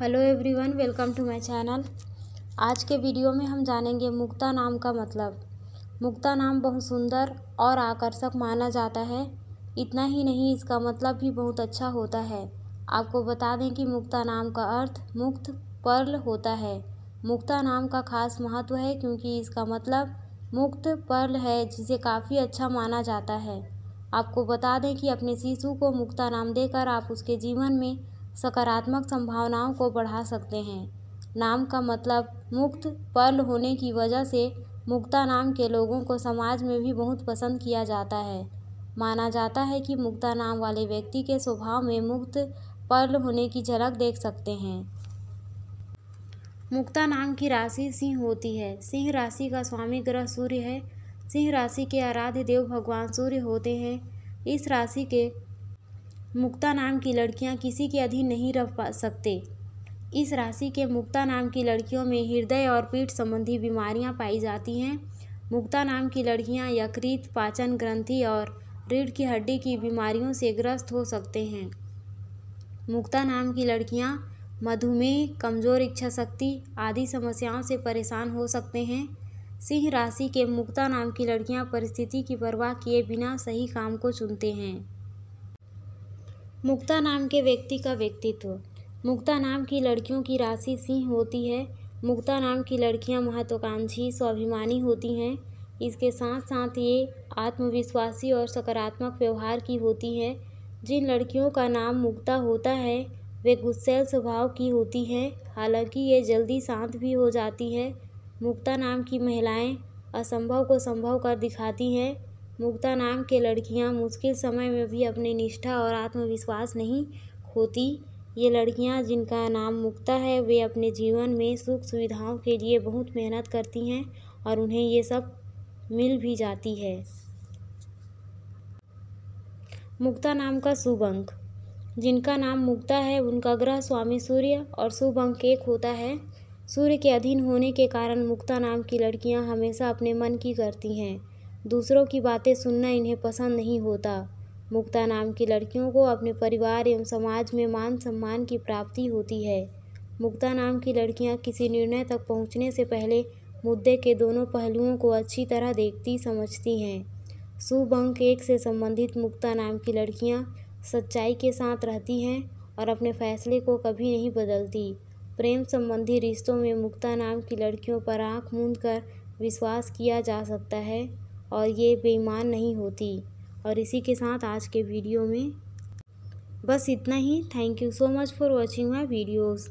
hello everyone welcome to my channel आज के video में हम जानेंगे मुक्ता नाम का मतलब मुक्ता नाम बहुत सुंदर और आकर्षक माना जाता है इतना ही नहीं इसका मतलब भी बहुत अच्छा होता है आपको बता दें कि मुक्ता नाम का अर्थ मुक्त पर्ल होता है मुक्ता नाम का खास महत्व है क्योंकि इसका मतलब मुक्त पर्ल है जिसे काफ़ी अच्छा माना जाता है आपको बता दें कि अपने शिशु को मुक्ता नाम देकर आप उसके जीवन में सकारात्मक संभावनाओं को बढ़ा सकते हैं नाम का मतलब मुक्त पर्ल होने की वजह से मुक्ता नाम के लोगों को समाज में भी बहुत पसंद किया जाता है माना जाता है कि मुक्ता नाम वाले व्यक्ति के स्वभाव में मुक्त पर्ल होने की झलक देख सकते हैं मुक्ता नाम की राशि सिंह होती है सिंह राशि का स्वामी ग्रह सूर्य है सिंह राशि के आराध्य देव भगवान सूर्य होते हैं इस राशि के मुक्ता नाम की लड़कियां किसी के अधीन नहीं रह पा सकते इस राशि के मुक्ता नाम की लड़कियों में हृदय और पीठ संबंधी बीमारियां पाई जाती हैं मुक्ता नाम की लड़कियां यकृत पाचन ग्रंथि और रीढ़ की हड्डी की बीमारियों से ग्रस्त हो सकते हैं मुक्ता नाम की लड़कियां मधुमेह कमज़ोर इच्छा शक्ति आदि समस्याओं से परेशान हो सकते हैं सिंह राशि के मुक्ता नाम की लड़कियां परिस्थिति की परवाह किए बिना सही काम को चुनते हैं मुक्ता नाम के व्यक्ति का व्यक्तित्व मुक्ता नाम की लड़कियों की राशि सिंह होती है मुक्ता नाम की लड़कियां महत्वाकांक्षी स्वाभिमानी होती हैं इसके साथ साथ ये आत्मविश्वासी और सकारात्मक व्यवहार की होती हैं जिन लड़कियों का नाम मुक्ता होता है वे गुस्सेल स्वभाव की होती हैं हालांकि ये जल्दी शांत भी हो जाती है मुक्ता नाम की महिलाएं असंभव को संभव कर दिखाती हैं मुक्ता नाम के लड़कियां मुश्किल समय में भी अपनी निष्ठा और आत्मविश्वास नहीं खोती ये लड़कियां जिनका नाम मुक्ता है वे अपने जीवन में सुख सुविधाओं के लिए बहुत मेहनत करती हैं और उन्हें ये सब मिल भी जाती है मुक्ता नाम का शुभ अंक जिनका नाम मुक्ता है उनका ग्रह स्वामी सूर्य और शुभ अंक एक होता है सूर्य के अधीन होने के कारण मुक्ता नाम की लड़कियां हमेशा अपने मन की करती हैं दूसरों की बातें सुनना इन्हें पसंद नहीं होता मुक्ता नाम की लड़कियों को अपने परिवार एवं समाज में मान सम्मान की प्राप्ति होती है मुक्ता नाम की लड़कियां किसी निर्णय तक पहुंचने से पहले मुद्दे के दोनों पहलुओं को अच्छी तरह देखती समझती हैं अंक एक से संबंधित मुक्ता नाम की लड़कियां सच्चाई के साथ रहती हैं और अपने फैसले को कभी नहीं बदलती प्रेम संबंधी रिश्तों में मुक्ता नाम की लड़कियों पर आंख मूंद कर विश्वास किया जा सकता है और ये बेईमान नहीं होती और इसी के साथ आज के वीडियो में बस इतना ही thank you so much for watching my videos